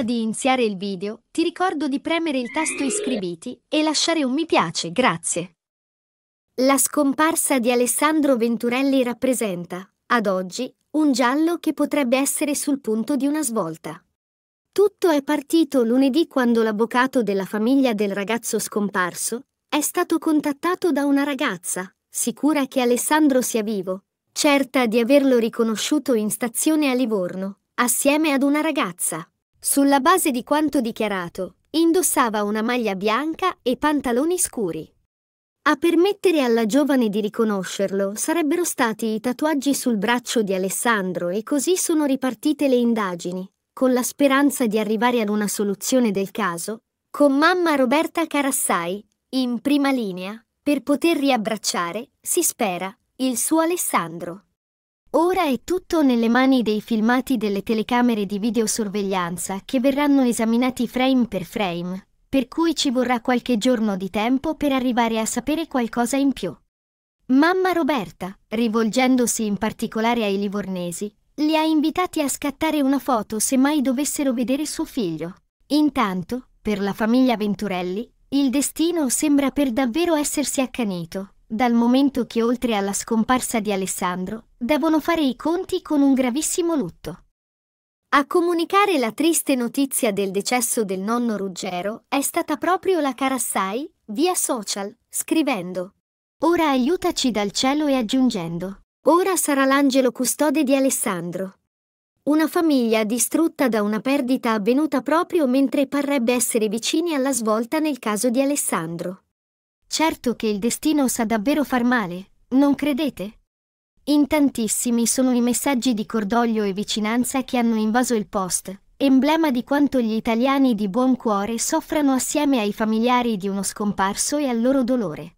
Prima di iniziare il video, ti ricordo di premere il tasto iscriviti e lasciare un mi piace, grazie. La scomparsa di Alessandro Venturelli rappresenta, ad oggi, un giallo che potrebbe essere sul punto di una svolta. Tutto è partito lunedì quando l'avvocato della famiglia del ragazzo scomparso è stato contattato da una ragazza, sicura che Alessandro sia vivo, certa di averlo riconosciuto in stazione a Livorno, assieme ad una ragazza. Sulla base di quanto dichiarato, indossava una maglia bianca e pantaloni scuri. A permettere alla giovane di riconoscerlo sarebbero stati i tatuaggi sul braccio di Alessandro e così sono ripartite le indagini, con la speranza di arrivare ad una soluzione del caso, con mamma Roberta Carassai, in prima linea, per poter riabbracciare, si spera, il suo Alessandro. Ora è tutto nelle mani dei filmati delle telecamere di videosorveglianza che verranno esaminati frame per frame, per cui ci vorrà qualche giorno di tempo per arrivare a sapere qualcosa in più. Mamma Roberta, rivolgendosi in particolare ai livornesi, li ha invitati a scattare una foto se mai dovessero vedere suo figlio. Intanto, per la famiglia Venturelli, il destino sembra per davvero essersi accanito, dal momento che oltre alla scomparsa di Alessandro, devono fare i conti con un gravissimo lutto. A comunicare la triste notizia del decesso del nonno Ruggero è stata proprio la Carassai, via social, scrivendo Ora aiutaci dal cielo e aggiungendo Ora sarà l'angelo custode di Alessandro. Una famiglia distrutta da una perdita avvenuta proprio mentre parrebbe essere vicini alla svolta nel caso di Alessandro. Certo che il destino sa davvero far male, non credete? In tantissimi sono i messaggi di cordoglio e vicinanza che hanno invaso il post, emblema di quanto gli italiani di buon cuore soffrano assieme ai familiari di uno scomparso e al loro dolore.